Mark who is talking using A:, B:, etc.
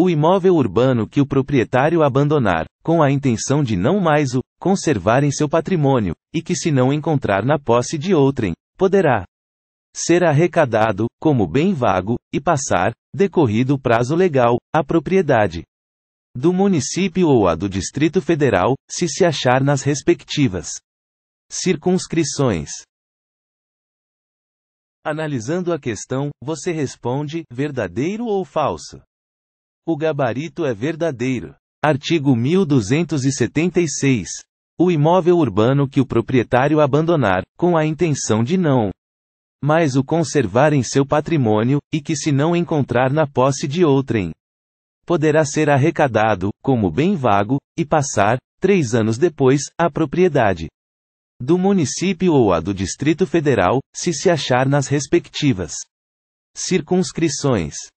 A: o imóvel urbano que o proprietário abandonar, com a intenção de não mais o conservar em seu patrimônio, e que se não encontrar na posse de outrem, poderá ser arrecadado, como bem vago, e passar, decorrido o prazo legal, a propriedade do município ou a do Distrito Federal, se se achar nas respectivas circunscrições. Analisando a questão, você responde verdadeiro ou falso? O gabarito é verdadeiro. Artigo 1276. O imóvel urbano que o proprietário abandonar, com a intenção de não mas o conservar em seu patrimônio, e que se não encontrar na posse de outrem, poderá ser arrecadado, como bem vago, e passar, três anos depois, à propriedade do município ou a do Distrito Federal, se se achar nas respectivas circunscrições.